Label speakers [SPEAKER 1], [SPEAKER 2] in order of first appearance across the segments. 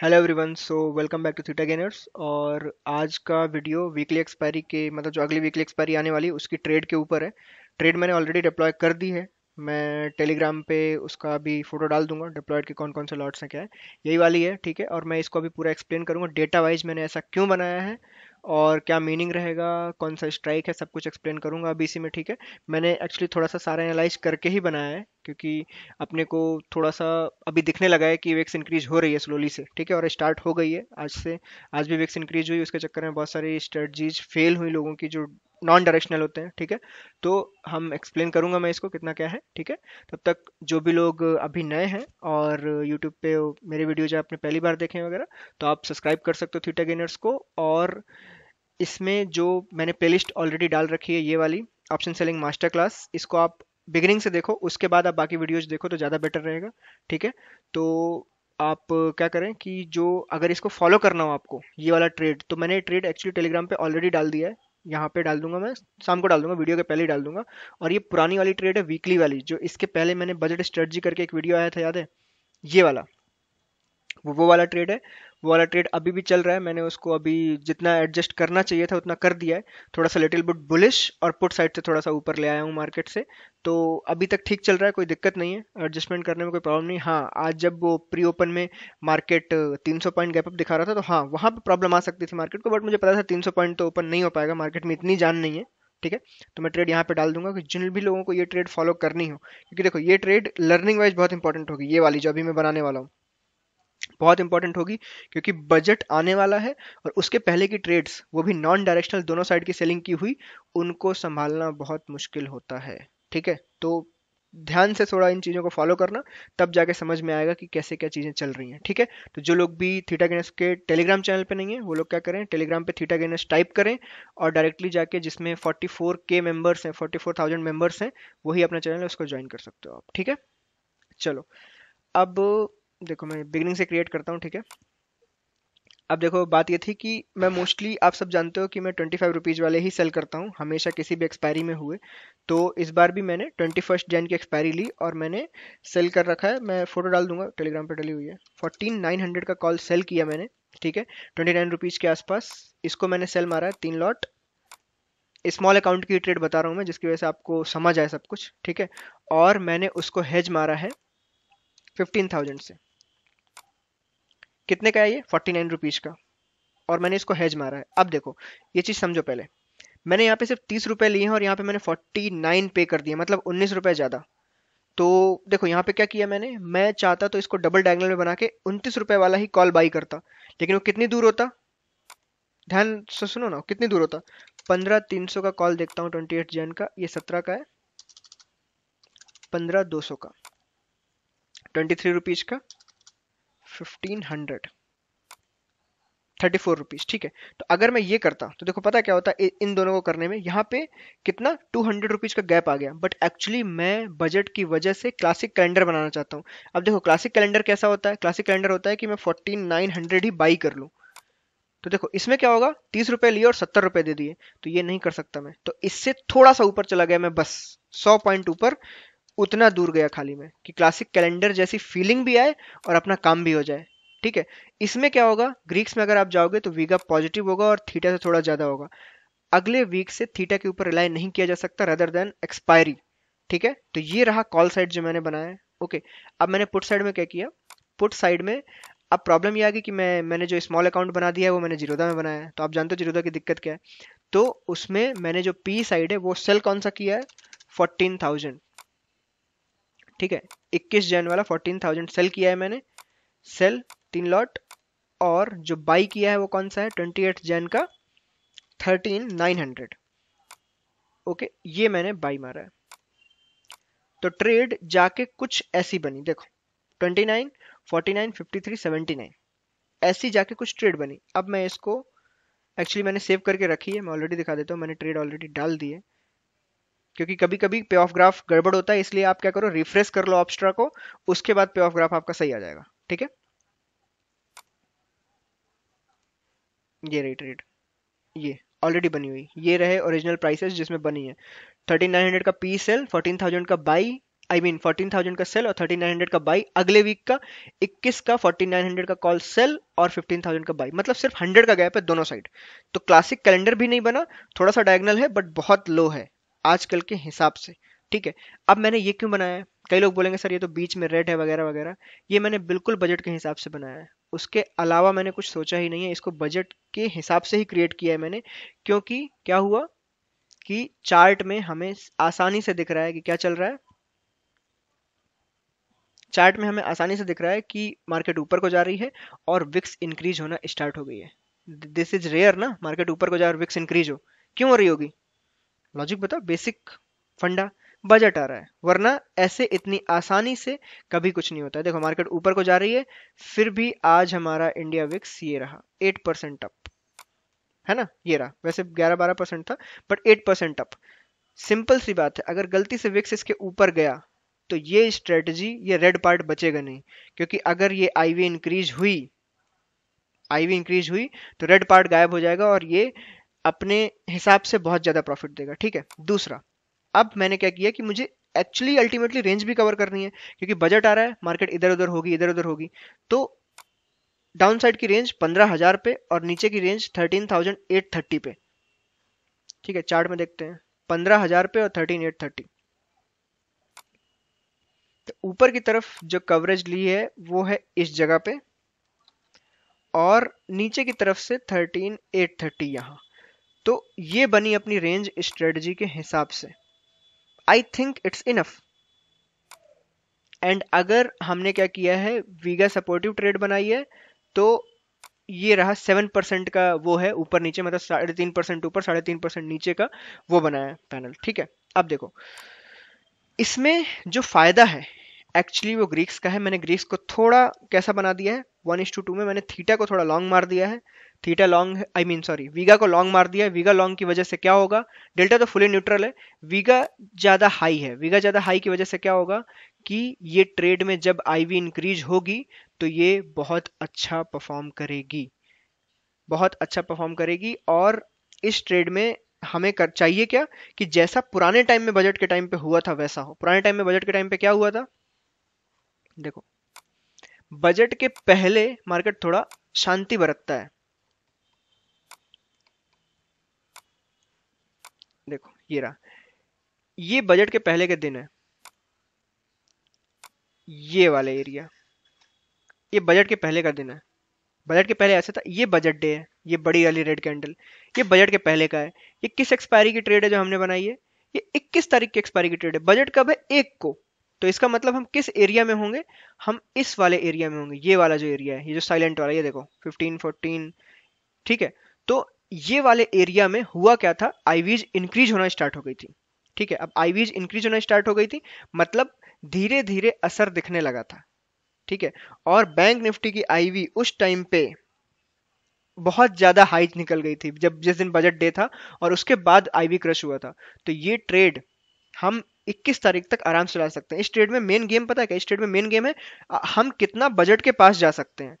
[SPEAKER 1] hello everyone so welcome back to Theta Gainers और आज का वीडियो वीकली एक्सपायरी के मतलब जो अगली वीकली एक्सपायरी आने वाली उसकी ट्रेड के ऊपर है ट्रेड मैंने ऑलरेडी डिप्लॉय कर दी है मैं टेलीग्राम पे उसका भी फोटो डाल दूंगा डिप्लॉयड के कौन कौन से लॉट्स हैं क्या है यही वाली है ठीक है और मैं इसको अभी पूरा एक्सप्लेन करूँगा डेटा वाइज मैंने ऐसा क्यों बनाया है और क्या मीनिंग रहेगा कौन सा स्ट्राइक है सब कुछ एक्सप्लेन करूँगा अभी इसी में ठीक है मैंने एक्चुअली थोड़ा सा सारा एनालाइज करके ही बनाया है क्योंकि अपने को थोड़ा सा अभी दिखने लगा है कि वेक्स इंक्रीज हो रही है स्लोली से ठीक है और स्टार्ट हो गई है आज से आज भी वेक्स इंक्रीज हुई उसके चक्कर में बहुत सारी स्ट्रेटजीज फेल हुई लोगों की जो नॉन डायरेक्शनल होते हैं ठीक है तो हम एक्सप्लेन करूंगा मैं इसको कितना क्या है ठीक है तब तक जो भी लोग अभी नए हैं और यूट्यूब पे मेरे वीडियो जो आपने पहली बार देखे हैं वगैरह तो आप सब्सक्राइब कर सकते हो थीटा गेनर्स को और इसमें जो मैंने प्लेलिस्ट ऑलरेडी डाल रखी है ये वाली ऑप्शन सेलिंग मास्टर क्लास इसको आप बिगिनिंग से देखो उसके बाद आप बाकी वीडियोज देखो तो ज़्यादा बेटर रहेगा ठीक है तो आप क्या करें कि जो अगर इसको फॉलो करना हो आपको ये वाला ट्रेड तो मैंने ट्रेड एक्चुअली टेलीग्राम पे ऑलरेडी डाल दिया है यहाँ पे डाल दूंगा मैं शाम को डाल दूंगा वीडियो के पहले ही डाल दूंगा और ये पुरानी वाली ट्रेड है वीकली वाली जो इसके पहले मैंने बजट स्ट्रेटजी करके एक वीडियो आया था याद है ये वाला वो वो वाला ट्रेड है वाला ट्रेड अभी भी चल रहा है मैंने उसको अभी जितना एडजस्ट करना चाहिए था उतना कर दिया है थोड़ा सा लिटिल बुट बुलिश और पुट साइड से थोड़ा सा ऊपर ले आया हूँ मार्केट से तो अभी तक ठीक चल रहा है कोई दिक्कत नहीं है एडजस्टमेंट करने में कोई प्रॉब्लम नहीं हाँ आज जब वो प्री ओपन में मार्केट 300 पॉइंट गैप अप दिखा रहा था तो हाँ वहाँ पर प्रॉब्लम आ सकती थी मार्केट को बट मुझे पता था 300 पॉइंट तो ओपन नहीं हो पाएगा मार्केट में इतनी जान नहीं है ठीक है तो मैं ट्रेड यहाँ पे डाल दूंगा कि जिन भी लोगों को ये ट्रेड फॉलो करनी हो क्योंकि देखो ये ट्रेड लर्निंग वाइज बहुत इंपॉर्टेंट होगी ये वाली जो अभी मैं बनाने वाला हूँ बहुत इंपॉर्टेंट होगी क्योंकि बजट आने वाला है और उसके पहले की ट्रेड्स वो भी नॉन डायरेक्शनल दोनों साइड की सेलिंग की हुई उनको संभालना बहुत मुश्किल होता है ठीक है तो ध्यान से थोड़ा इन चीज़ों को फॉलो करना तब जाके समझ में आएगा कि कैसे क्या चीज़ें चल रही हैं ठीक है तो जो लोग भी थीटा गेनस के टेलीग्राम चैनल पे नहीं है वो लोग क्या करें टेलीग्राम पे थीटा गेनस टाइप करें और डायरेक्टली जाके जिसमें 44 के मेंबर्स हैं 44,000 मेंबर्स हैं वही अपना चैनल है उसको ज्वाइन कर सकते हो आप ठीक है चलो अब देखो मैं बिगनिंग से क्रिएट करता हूँ ठीक है अब देखो बात ये थी कि मैं मोस्टली आप सब जानते हो कि मैं ट्वेंटी फाइव रुपीज़ वाले ही सेल करता हूँ हमेशा किसी भी एक्सपायरी में हुए तो इस बार भी मैंने ट्वेंटी फर्स्ट जैन की एक्सपायरी ली और मैंने सेल कर रखा है मैं फ़ोटो डाल दूंगा टेलीग्राम पे डली हुई है फोर्टीन नाइन हंड्रेड का कॉल सेल किया मैंने ठीक है ट्वेंटी नाइन रुपीज़ के आसपास इसको मैंने सेल मारा है तीन लॉट स्मॉल अकाउंट की ट्रेड बता रहा हूँ मैं जिसकी वजह से आपको समझ आए सब कुछ ठीक है और मैंने उसको हेज मारा है फिफ्टीन थाउजेंड से कितने का है ये फोर्टी नाइन रुपीज़ का और मैंने इसको हेज मारा है अब देखो ये चीज़ समझो पहले मैंने यहाँ पे सिर्फ तीस रुपए लिए हैं और यहाँ पे मैंने फोर्टी नाइन पे कर दिया मतलब उन्नीस रुपए ज़्यादा तो देखो यहाँ पे क्या किया मैंने मैं चाहता तो इसको डबल डायगनल में बना के उनतीस रुपए वाला ही कॉल बाई करता लेकिन वो कितनी दूर होता ध्यान से सुनो ना कितनी दूर होता पंद्रह तीन सौ का कॉल देखता हूँ ट्वेंटी एट जैन का ये सत्रह का है पंद्रह दो सौ का ट्वेंटी थ्री रुपीज़ का fifteen hundred thirty four rupees ठीक है तो अगर मैं ये करता तो देखो पता क्या होता है इन दोनों को करने में यहाँ पे कितना टू हंड्रेड रुपीज़ का गैप आ गया बट एक्चुअली मैं बजट की वजह से क्लासिक कैलेंडर बनाना चाहता हूँ अब देखो क्लासिक कैलेंडर कैसा होता है क्लासिक कैलेंडर होता है कि मैं फोर्टीन नाइन हंड्रेड ही बाई कर लूँ तो देखो इसमें क्या होगा तीस रुपए लिए और सत्तर रुपए दे दिए तो ये नहीं कर सकता मैं तो इससे थोड़ा सा ऊपर चला गया मैं बस सौ पॉइंट ऊपर उतना दूर गया खाली में कि क्लासिक कैलेंडर जैसी फीलिंग भी आए और अपना काम भी हो जाए ठीक है इसमें क्या होगा ग्रीक्स में अगर आप जाओगे तो वीगा पॉजिटिव होगा और थीटा से थोड़ा ज़्यादा होगा अगले वीक से थीटा के ऊपर रिलाई नहीं किया जा सकता रदर देन एक्सपायरी ठीक है तो ये रहा कॉल साइड जो मैंने बनाया है ओके अब मैंने पुट साइड में क्या किया पुट साइड में अब प्रॉब्लम ये आ गई कि मैं मैंने जो स्मॉल अकाउंट बना दिया है वो मैंने जीरोदा में बनाया है तो आप जानते हो जीरोदा की दिक्कत क्या है तो उसमें मैंने जो पी साइड है वो सेल कौन सा किया है फोर्टीन थाउजेंड ठीक है 21 जैन वाला 14,000 सेल किया है मैंने सेल तीन लॉट और जो बाई किया है वो कौन सा है 28 जैन का 13,900 ओके ये मैंने बाई मारा है तो ट्रेड जाके कुछ ऐसी बनी देखो 29, 49, 53, 79 ऐसी जाके कुछ ट्रेड बनी अब मैं इसको एक्चुअली मैंने सेव करके रखी है मैं ऑलरेडी दिखा देता हूँ मैंने ट्रेड ऑलरेडी डाल दी है क्योंकि कभी कभी पे ऑफ ग्राफ गड़बड़ होता है इसलिए आप क्या करो रिफ्रेश कर लो ऑप्स्ट्रा को उसके बाद पे ऑफ ग्राफ आपका सही आ जाएगा ठीक है ये रेट रेट ये ऑलरेडी बनी हुई ये रहे ओरिजिनल प्राइसेस जिसमें बनी है थर्टी नाइन हंड्रेड का पी सेल फोर्टीन थाउजेंड का buy I mean fourteen thousand का सेल और थर्टी नाइन हंड्रेड का बाई अगले वीक का इक्कीस का फोर्टी नाइन हंड्रेड का कॉल सेल और फिफ्टीन थाउजेंड का बाई मतलब सिर्फ हंड्रेड का गैप है दोनों साइड तो क्लासिक कैलेंडर भी नहीं बना थोड़ा सा डायगनल है बट बहुत लो है आजकल के हिसाब से ठीक है अब मैंने ये क्यों बनाया कई लोग बोलेंगे सर ये तो बीच में रेड है वगैरह वगैरह ये मैंने बिल्कुल बजट के हिसाब से बनाया है उसके अलावा मैंने कुछ सोचा ही नहीं है इसको बजट के हिसाब से ही क्रिएट किया है मैंने क्योंकि क्या हुआ कि चार्ट में हमें आसानी से दिख रहा है कि क्या चल रहा है चार्ट में हमें आसानी से दिख रहा है कि मार्केट ऊपर को जा रही है और विक्स इंक्रीज होना स्टार्ट हो गई है दिस इज रेयर ना मार्केट ऊपर को जा रहा विक्स इंक्रीज हो क्यों हो रही होगी लॉजिक बताओ बेसिक फंडा बजट आ रहा है वरना ऐसे इतनी आसानी से कभी कुछ नहीं होता है देखो मार्केट ऊपर को जा रही है फिर भी आज हमारा इंडिया विक्स ये रहा एट परसेंट अप है ना ये रहा वैसे ग्यारह बारह परसेंट था but eight percent up simple सी बात है अगर गलती से विक्स इसके ऊपर गया तो ये स्ट्रेटजी ये रेड पार्ट बचेगा नहीं क्योंकि अगर ये आईवी इंक्रीज हुई आईवी इंक्रीज हुई तो रेड पार्ट गायब हो जाएगा और ये अपने हिसाब से बहुत ज़्यादा प्रॉफिट देगा ठीक है दूसरा अब मैंने क्या किया कि मुझे एक्चुअली अल्टीमेटली रेंज भी कवर करनी है क्योंकि बजट आ रहा है मार्केट इधर उधर होगी इधर उधर होगी तो डाउन साइड की रेंज पंद्रह हज़ार पे और नीचे की range thirteen thousand eight thirty पे ठीक है चार्ट में देखते हैं पंद्रह हज़ार पे और थर्टीन एट थर्टी तो ऊपर की तरफ जो कवरेज ली है वो है इस जगह पे और नीचे की तरफ से थर्टीन एट थर्टी यहां तो ये बनी अपनी रेंज स्ट्रेटजी के हिसाब से I think it's enough and अगर हमने क्या किया है वीगा सपोर्टिव ट्रेड बनाई है तो ये रहा सेवन परसेंट का वो है ऊपर नीचे मतलब साढ़े तीन परसेंट ऊपर साढ़े तीन परसेंट नीचे का वो बनाया है पैनल ठीक है अब देखो इसमें जो फायदा है एक्चुअली वो ग्रीक्स का है मैंने ग्रीक्स को थोड़ा कैसा बना दिया है वन इंस टू टू में मैंने थीटा को थोड़ा लॉन्ग मार दिया है theta long I mean sorry vega को लॉन्ग मार दिया वीगा लॉन्ग की वजह से क्या होगा डेल्टा तो फुली न्यूट्रल है वीगा ज़्यादा हाई है वीगा ज़्यादा हाई की वजह से क्या होगा कि ये ट्रेड में जब आईवी इंक्रीज होगी तो ये बहुत अच्छा परफॉर्म करेगी बहुत अच्छा परफॉर्म करेगी और इस ट्रेड में हमें कर चाहिए क्या कि जैसा पुराने टाइम में बजट के टाइम पे हुआ था वैसा हो पुराने टाइम में बजट के टाइम पे क्या हुआ था देखो बजट के पहले मार्केट थोड़ा शांति बरतता है ये रहा ये बजट के पहले के दिन है ये वाला एरिया ये बजट के पहले का दिन है बजट के पहले ऐसा था ये बजट डे है ये बड़ी वाली रेड कैंडल ये बजट के पहले का है ये किस एक्सपायरी की ट्रेड है जो हमने बनाई है ये 21 तारीख की एक्सपायरी की ट्रेड है बजट कब है एक को तो इसका मतलब हम किस एरिया में होंगे हम इस वाले एरिया में होंगे ये वाला जो एरिया है ये जो साइलेंट वाला ये देखो फिफ्टीन फोर्टीन ठीक है तो ये वाले एरिया में हुआ क्या था आईवीज इंक्रीज होना स्टार्ट हो गई थी ठीक है अब आईवीज इंक्रीज होना स्टार्ट हो गई थी मतलब धीरे धीरे असर दिखने लगा था ठीक है और बैंक निफ्टी की आईवी उस टाइम पे बहुत ज़्यादा हाइज निकल गई थी जब जिस दिन बजट डे था और उसके बाद आईवी क्रश हुआ था तो ये ट्रेड हम 21 तारीख तक आराम से चला सकते हैं इस ट्रेड में मेन गेम पता है क्या इस ट्रेड में मेन गेम है हम कितना बजट के पास जा सकते हैं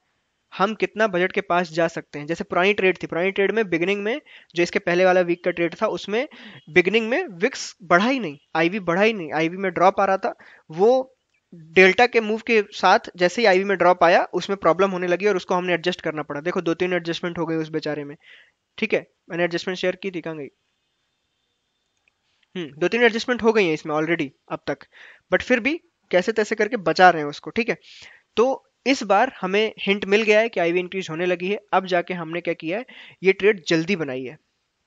[SPEAKER 1] हम कितना बजट के पास जा सकते हैं जैसे पुरानी ट्रेड थी पुरानी ट्रेड में बिगनिंग में जो इसके पहले वाला वीक का ट्रेड था उसमें बिगनिंग में विक्स बढ़ा ही नहीं आईवी बढ़ा ही नहीं आईवी में ड्रॉप आ रहा था वो डेल्टा के मूव के साथ जैसे ही आईवी में ड्रॉप आया उसमें प्रॉब्लम होने लगी और उसको हमने एडजस्ट करना पड़ा देखो दो तीन एडजस्टमेंट हो गए उस बेचारे में ठीक है मैंने एडजस्टमेंट शेयर की थी कहाँ गई हम्म दो तीन एडजस्टमेंट हो गई है इसमें ऑलरेडी अब तक बट फिर भी कैसे तैसे करके बचा रहे हैं उसको ठीक है तो इस बार हमें हिंट मिल गया है कि आईवी इंक्रीज होने लगी है अब जाके हमने क्या किया है ये ट्रेड जल्दी बनाई है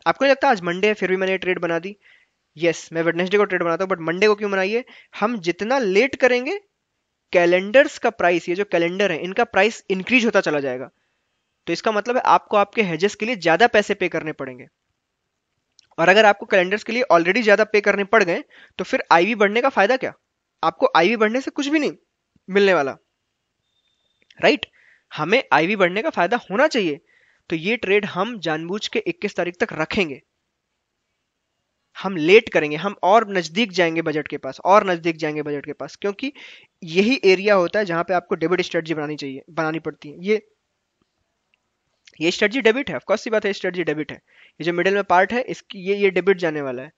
[SPEAKER 1] आपको नहीं लगता आज मंडे है फिर भी मैंने ये ट्रेड बना दी यस मैं वेडनेसडे को ट्रेड बनाता हूँ बट मंडे को क्यों बनाइए हम जितना लेट करेंगे कैलेंडर्स का प्राइस ये जो कैलेंडर है इनका प्राइस इंक्रीज होता चला जाएगा तो इसका मतलब है आपको आपके हेजेस के लिए ज़्यादा पैसे पे करने पड़ेंगे और अगर आपको कैलेंडर्स के लिए ऑलरेडी ज़्यादा पे करने पड़ गए तो फिर आईवी बढ़ने का फ़ायदा क्या आपको आईवी बढ़ने से कुछ भी नहीं मिलने वाला राइट हमें आईवी बढ़ने का फायदा होना चाहिए तो ये ट्रेड हम जानबूझ के 21 तारीख तक रखेंगे हम लेट करेंगे हम और नज़दीक जाएंगे बजट के पास और नज़दीक जाएंगे बजट के पास क्योंकि यही एरिया होता है जहां पे आपको डेबिट स्ट्रेटजी बनानी चाहिए बनानी पड़ती है ये ये स्ट्रेटजी डेबिट है ऑफकोर्स सी बात है स्ट्रेटजी डेबिट है ये जो मिडिल में पार्ट है इसकी ये ये डेबिट जाने वाला है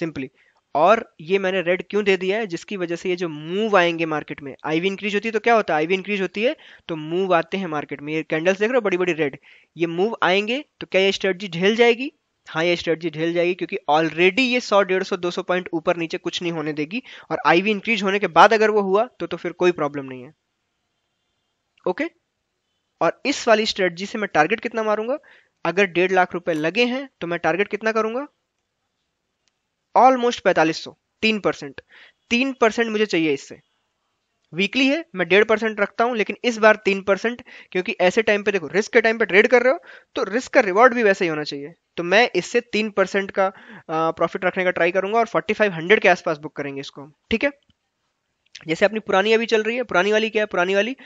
[SPEAKER 1] सिंपली और ये मैंने रेड क्यों दे दिया है जिसकी वजह से ये जो मूव आएंगे मार्केट में आई वी इंक्रीज होती है तो क्या होता है आई वी इंक्रीज होती है तो मूव आते हैं मार्केट में ये कैंडल्स देख रहे हो बड़ी बड़ी रेड ये मूव आएंगे तो क्या ये स्ट्रेटजी ढेल जाएगी हाँ ये स्ट्रेटजी ढेल जाएगी क्योंकि ऑलरेडी ये सौ डेढ़ सौ दो सौ पॉइंट ऊपर नीचे कुछ नहीं होने देगी और आईवी इंक्रीज होने के बाद अगर वो हुआ तो तो फिर कोई प्रॉब्लम नहीं है ओके और इस वाली स्ट्रेटजी से मैं टारगेट कितना मारूंगा अगर डेढ़ लाख रुपए लगे हैं तो मैं टारगेट कितना करूंगा ऑलमोस्ट पैंतालीस सौ तीन परसेंट तीन परसेंट मुझे चाहिए इससे वीकली है मैं डेढ़ परसेंट रखता हूं लेकिन इस बार तीन परसेंट क्योंकि ऐसे टाइम पे देखो रिस्क के टाइम पे ट्रेड कर रहे हो तो रिस्क का रिवॉर्ड भी वैसे ही होना चाहिए तो मैं इससे तीन परसेंट का प्रॉफिट रखने का ट्राई करूंगा और फोर्टी फाइव हंड्रेड के आसपास बुक करेंगे इसको हम ठीक है जैसे अपनी पुरानी अभी चल रही है पुरानी वाली क्या है पुरानी वाली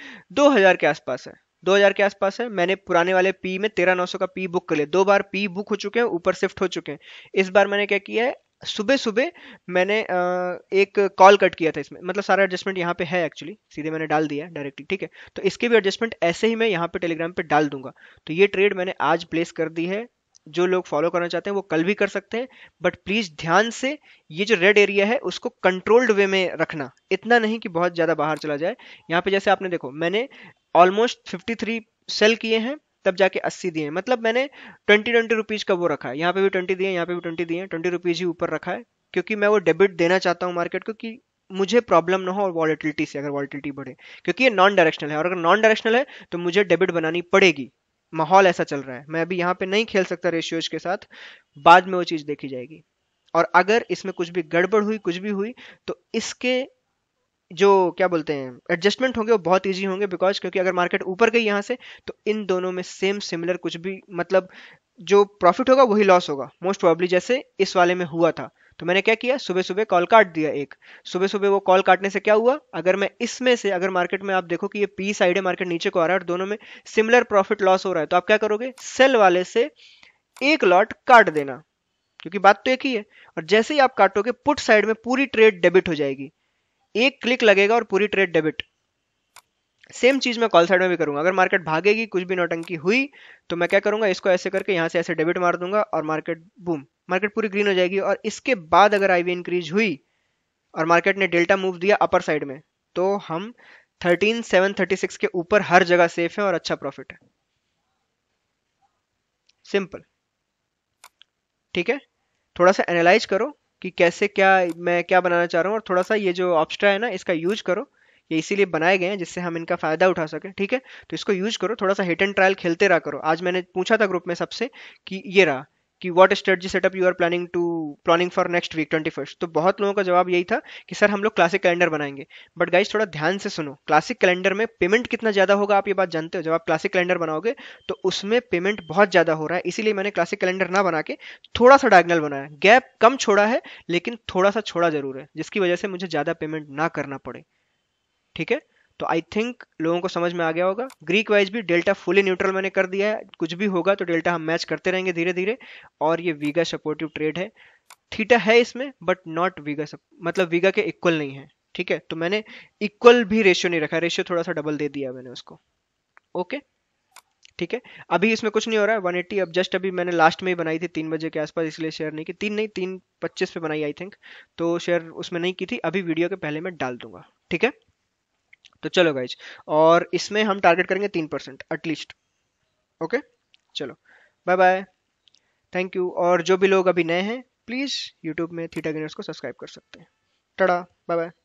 [SPEAKER 1] दो हजार के आसपास है दो हजार के आसपास है मैंने पुराने वाले पी में तेरह नौ सौ का पी बुक कर लिया दो बार पी बुक हो चुके हैं ऊपर शिफ्ट हो चुके हैं इस बार मैंने क्या किया है सुबह सुबह मैंने एक कॉल कट किया था इसमें मतलब सारा एडजस्टमेंट यहाँ पे है एक्चुअली सीधे मैंने डाल दिया डायरेक्टली ठीक है तो इसके भी एडजस्टमेंट ऐसे ही मैं यहाँ पे टेलीग्राम पे डाल दूंगा तो ये ट्रेड मैंने आज प्लेस कर दी है जो लोग फॉलो करना चाहते हैं वो कल भी कर सकते हैं बट प्लीज ध्यान से ये जो रेड एरिया है उसको कंट्रोल्ड वे में रखना इतना नहीं कि बहुत ज्यादा बाहर चला जाए यहाँ पे जैसे आपने देखो मैंने ऑलमोस्ट 53 सेल किए हैं तब जाके अस्सी दिए मतलब मैंने ट्वेंटी ट्वेंटी रुपीज़ का वो रखा है यहाँ पे भी ट्वेंटी दिए यहाँ पे भी ट्वेंटी दिए ट्वेंटी रुपीज़ ही ऊपर रखा है क्योंकि मैं वो डेबिट देना चाहता हूँ मार्केट को कि मुझे प्रॉब्लम ना हो और वॉलिटिलिटी से अगर वॉलिटिलिटी बढ़े क्योंकि ये नॉन डायरेक्शनल है और अगर नॉन डायरेक्शनल है तो मुझे डेबिट बनानी पड़ेगी माहौल ऐसा चल रहा है मैं अभी यहाँ पे नहीं खेल सकता रेशियोज के साथ बाद में वो चीज़ देखी जाएगी और अगर इसमें कुछ भी गड़बड़ हुई कुछ भी हुई तो इसके जो क्या बोलते हैं एडजस्टमेंट होंगे वो बहुत ईजी होंगे बिकॉज क्योंकि अगर मार्केट ऊपर गई यहाँ से तो इन दोनों में सेम सिमिलर कुछ भी मतलब जो प्रॉफिट होगा वही लॉस होगा मोस्ट प्रॉब्ली जैसे इस वाले में हुआ था तो मैंने क्या किया सुबह सुबह कॉल काट दिया एक सुबह सुबह वो कॉल काटने से क्या हुआ अगर मैं इसमें से अगर मार्केट में आप देखो कि ये पी साइड है मार्केट नीचे को आ रहा है और दोनों में सिमिलर प्रॉफिट लॉस हो रहा है तो आप क्या करोगे सेल वाले से एक लॉट काट देना क्योंकि बात तो एक ही है और जैसे ही आप काटोगे पुट साइड में पूरी ट्रेड डेबिट हो जाएगी एक क्लिक लगेगा और पूरी ट्रेड डेबिट सेम चीज मैं कॉल साइड में भी करूंगा अगर मार्केट भागेगी कुछ भी नोटंकी हुई तो मैं क्या करूंगा इसको ऐसे करके यहां से ऐसे डेबिट मार दूंगा और मार्केट बूम मार्केट पूरी ग्रीन हो जाएगी और इसके बाद अगर आईवी इंक्रीज हुई और मार्केट ने डेल्टा मूव दिया अपर साइड में तो हम थर्टीन सेवन थर्टी सिक्स के ऊपर हर जगह सेफ है और अच्छा प्रॉफिट है सिंपल ठीक है थोड़ा सा एनालाइज करो कि कैसे क्या मैं क्या बनाना चाह रहा हूँ और थोड़ा सा ये जो ऑप्स्ट्रा है ना इसका यूज करो ये इसीलिए बनाए गए हैं जिससे हम इनका फ़ायदा उठा सकें ठीक है तो इसको यूज करो थोड़ा सा हिट एंड ट्रायल खेलते रहा करो आज मैंने पूछा था ग्रुप में सबसे कि ये रहा कि what strategy setup you are planning to planning for next week twenty first तो बहुत लोगों का जवाब यही था कि सर हम लोग क्लासिक कैलेंडर बनाएंगे बट गाइज थोड़ा ध्यान से सुनो क्लासिक कैलेंडर में पेमेंट कितना ज़्यादा होगा आप ये बात जानते हो जब आप क्लासिक कैलेंडर बनाओगे तो उसमें पेमेंट बहुत ज़्यादा हो रहा है इसीलिए मैंने क्लासिक कैलेंडर ना बना के थोड़ा सा डायगनल बनाया गैप कम छोड़ा है लेकिन थोड़ा सा छोड़ा जरूर है जिसकी वजह से मुझे ज़्यादा पेमेंट ना करना पड़े ठीक है तो आई थिंक लोगों को समझ में आ गया होगा ग्रीक वाइज भी डेल्टा फुली न्यूट्रल मैंने कर दिया है कुछ भी होगा तो डेल्टा हम मैच करते रहेंगे धीरे धीरे और ये वीगा सपोर्टिव ट्रेड है थीटा है इसमें बट नॉट वीगा सप मतलब वीगा के इक्वल नहीं है ठीक है तो मैंने इक्वल भी रेशियो नहीं रखा रेशियो थोड़ा सा डबल दे दिया मैंने उसको ओके ठीक है अभी इसमें कुछ नहीं हो रहा है 180 अब जस्ट अभी मैंने लास्ट में ही बनाई थी तीन बजे के आसपास इसलिए शेयर नहीं की तीन नहीं तीन पच्चीस पे बनाई आई थिंक तो शेयर उसमें नहीं की थी अभी वीडियो के पहले मैं डाल दूंगा ठीक है तो चलो गाइज और इसमें हम टारगेट करेंगे तीन परसेंट एटलीस्ट ओके चलो बाय बाय थैंक यू और जो भी लोग अभी नए हैं प्लीज़ यूट्यूब में थीटा गिनर्स को सब्सक्राइब कर सकते हैं टड़ा बाय बाय